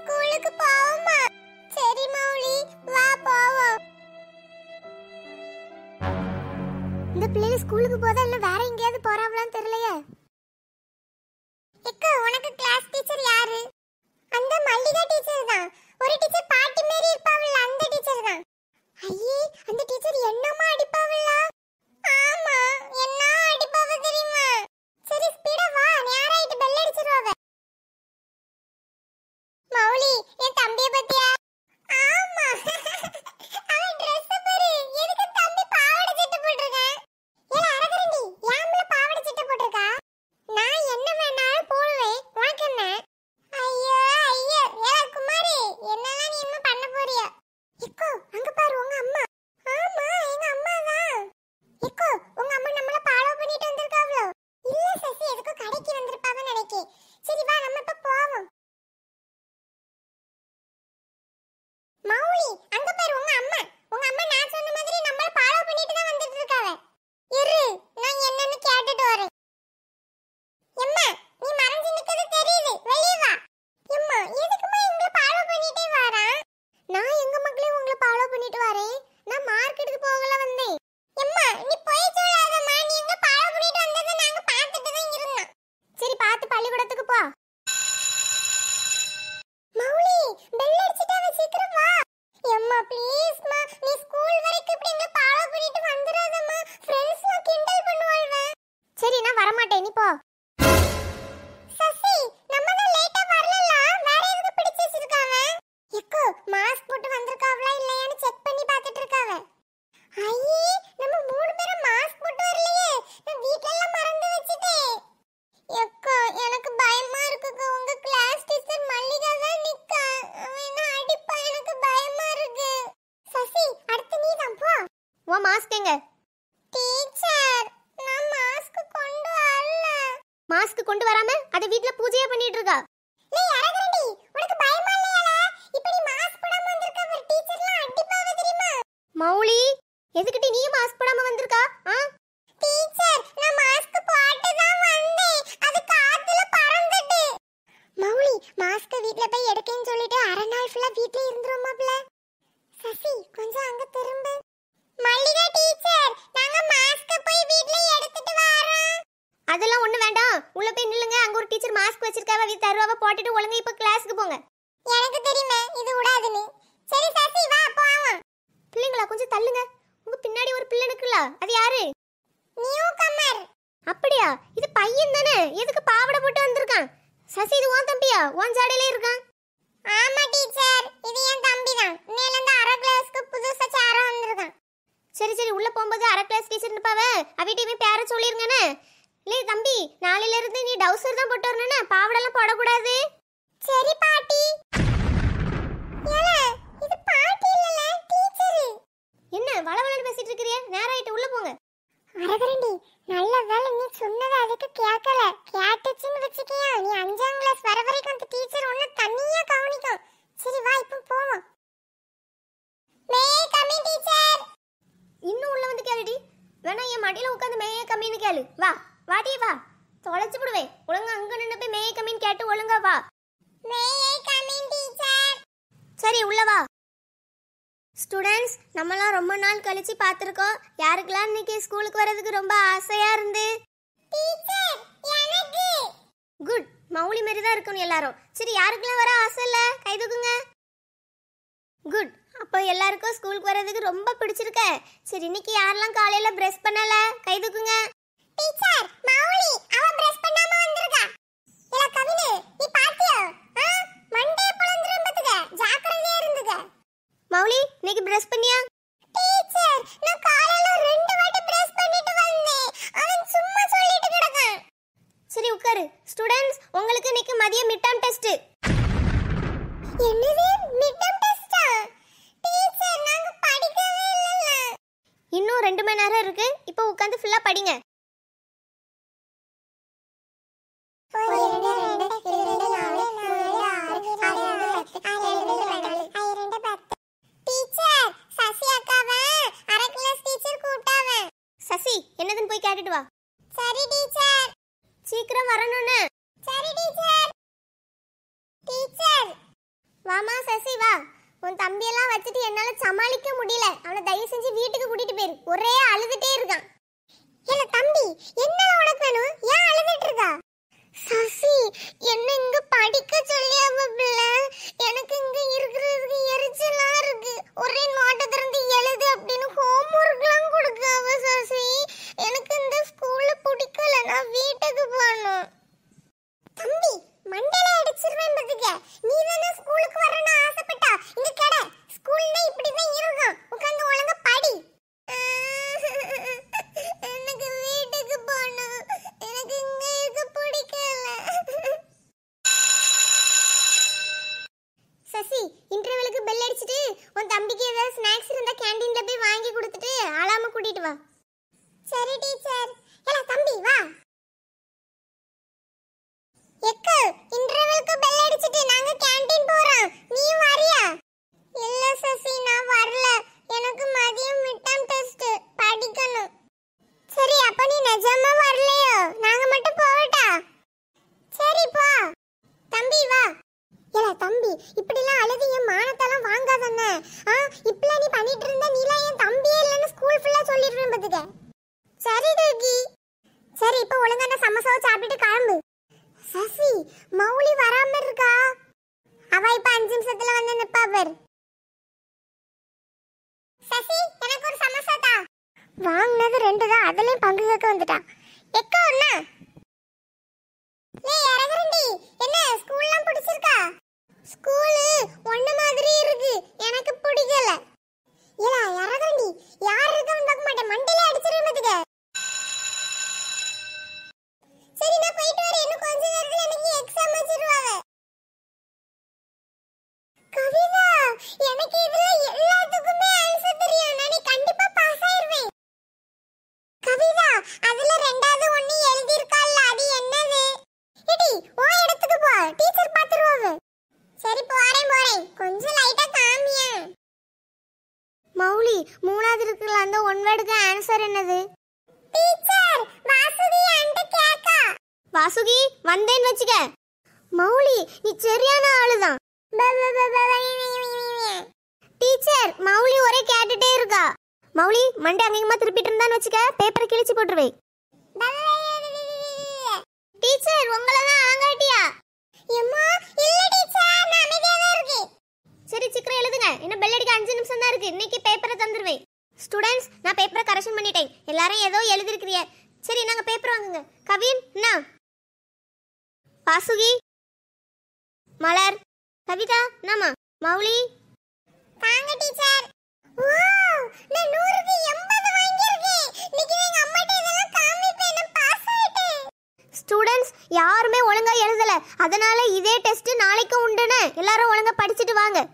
ஸ்கூலுக்கு போவோமா சரி மௌலி வா போவோம் இந்த பிள்ளைங்க ஸ்கூலுக்கு போதா இல்ல வேற எங்கேயாவது போறாங்களான்னு தெரியலையே எக்க உனக்கு கிளாஸ் டீச்சர் யாரு சரி நான் வரமாட்டேன் நீ போ பூஜையே பண்ணிட்டு இருக்கா நீ அரகரண்டி உனக்கு பயமா இல்லையாடா போடாம வந்திருக்க ஒரு டீச்சர்லாம் அடிப்பாவ தெரியுமா மௌலி எதுக்கிட்ட நீ மாஸ்க் போடாம வந்திருக்கா ஆ டீச்சர் நான் மாஸ்க் போட்டு தான் வந்தேன் அது காத்துல பறந்துட்டு மௌலி மாஸ்க் அது யாரு நியூ கமர் அப்படியா இது பையன் தானே எதுக்கு பாவடை போட்டு வந்திருக்கான் சசி இது உன் தம்பியா உன் சாடையில இருக்கான் ஆமா டீச்சர் இது என் தம்பி தான் இன்னையில இருந்து அரை கிளாஸ்க்கு புதுசா சேர வந்திருக்கான் சரி சரி உள்ள போகும்போது அரை கிளாஸ் டீச்சர் இருப்பாவ அவிட்டையுமே பேர சொல்லிருங்கனே லே தம்பி நாளையில இருந்து நீ டவுசர் தான் போட்டு வரணும்னா பாவடெல்லாம் போடக்கூடாது சரி பாட்டி பேசிட்டு இருக்கிறிய நேராயிட்டு உள்ள போங்க அரகரண்டி நல்ல வேலை நீ சொன்னது அதுக்கு கேட்கல கேட்டுச்சுன்னு வச்சுக்கியா நீ அஞ்சாம் கிளாஸ் வர வரைக்கும் அந்த டீச்சர் ஒன்னு தனியா கவனிக்கும் சரி வா இப்போ போவோம் மே கம்மி டீச்சர் இன்னும் உள்ள வந்து கேளுடி வேணா என் மடியில உட்காந்து மேய கம்மின்னு கேளு வா வாடி வா தொலைச்சு விடுவேன் ஒழுங்கா அங்க நின்று போய் மேய கம்மின்னு கேட்டு ஒழுங்கா வா மேய கம்மின் டீச்சர் சரி உள்ள வா ஸ்டூடெண்ட்ஸ் நம்மலாம் ரொம்ப நாள் கழிச்சு பார்த்துருக்கோம் யாருக்கெல்லாம் இன்னைக்கு ஸ்கூலுக்கு வரதுக்கு ரொம்ப ஆசையா இருந்து குட் மௌலி மாரி தான் இருக்கணும் எல்லாரும் சரி யாருக்கெல்லாம் வர ஆசை இல்ல கைதுக்குங்க குட் அப்போ எல்லாருக்கும் ஸ்கூலுக்கு வரதுக்கு ரொம்ப பிடிச்சிருக்க சரி இன்னைக்கு யாரெல்லாம் காலையில பிரஷ் பண்ணல கைதுக்குங்க தூக்குங்க டீச்சர் மௌலி அவ உங்களுக்கு இன்னைக்கு மதியம் மிட் டம் டெஸ்ட் என்னது மிட் டம் டெஸ்டா டீச்சர் நாங்க படிக்கவே இல்லல இன்னும் 2 மணி நேரம் இருக்கு இப்போ உட்கார்ந்து ஃபுல்லா படிங்க சசி என்னதுன்னு போய் கேட்டுட்டு வா சரி டீச்சர் சீக்கிரம் வரணும்னு வாமா சசி வா உன் தம்பியெல்லாம் வச்சுட்டு என்னால சமாளிக்க முடியல அவனை தயவு செஞ்சு வீட்டுக்கு கூட்டிட்டு போயிரு ஒரே அழுதுட்டே இருக்கான் இல்ல தம்பி என்ன உனக்கு வேணும் ஏன் அழுதுட்டு இருக்கா சசி என்ன இங்க படிக்க சொல்லியா பிள்ளை எனக்கு இங்க இருக்கிறதுக்கு எரிச்சலா இருக்கு சரி டீச்சர் ஏல தம்பி வா எக்கு இன்டர்வெல்க்கு பெல் அடிச்சிட்டு நாங்க கேண்டீன் போறோம் நீ வரியா இல்ல சசி நான் வரல எனக்கு மதியம் மிட்டம் டெஸ்ட் படிக்கணும் சரி அப்ப நீ நஜ சாப்பிட்டு கிளம்பு சசி மௌலி வராம இருக்கா அவ இப்ப அஞ்சு நிமிஷத்துல வந்து நிப்பா பார் சசி எனக்கு ஒரு சமசாதா வாங்கினது வாங்குனது ரெண்டு தான் அதுலயும் பங்கு கேட்க வந்துட்டா எக்கோ என்ன ஏய் இறங்குறண்டி மூணாவது இருக்குல்ல அந்த ஒன் வேர்டுக்கு ஆன்சர் என்னது டீச்சர் வாசுகி அந்த கேக்கா வாசுகி வந்தேன்னு வச்சுக்க மௌலி நீ சரியான ஆளுதான் டீச்சர் மௌலி ஒரே கேட்டுட்டே இருக்கா மௌலி மண்டே அங்கேயுமா திருப்பிட்டு இருந்தான்னு வச்சுக்க பேப்பரை கிழிச்சு போட்டுருவேன் டீச்சர் உங்களை தான் ஆங்காட்டியா எம்மா இல்லடி சரி சீக்கிரம் எழுதுங்க இன்னும் பெல் அடிக்க அஞ்சு நிமிஷம் தான் இருக்கு இன்னைக்கு பேப்பரை தந்துருவேன் ஸ்டூடெண்ட்ஸ் நான் பேப்பரை கரெக்ஷன் பண்ணிட்டேன் எல்லாரும் ஏதோ எழுதிருக்கிறிய சரி நாங்கள் பேப்பர் வாங்குங்க கவின் என்ன வாசுகி மலர் கவிதா நாமா மௌலி தாங்க டீச்சர் ஸ்டூடெண்ட்ஸ் யாருமே ஒழுங்கா எழுதல அதனால இதே டெஸ்ட் நாளைக்கும் உண்டுனே எல்லாரும் ஒழுங்கா படிச்சுட்டு வாங்க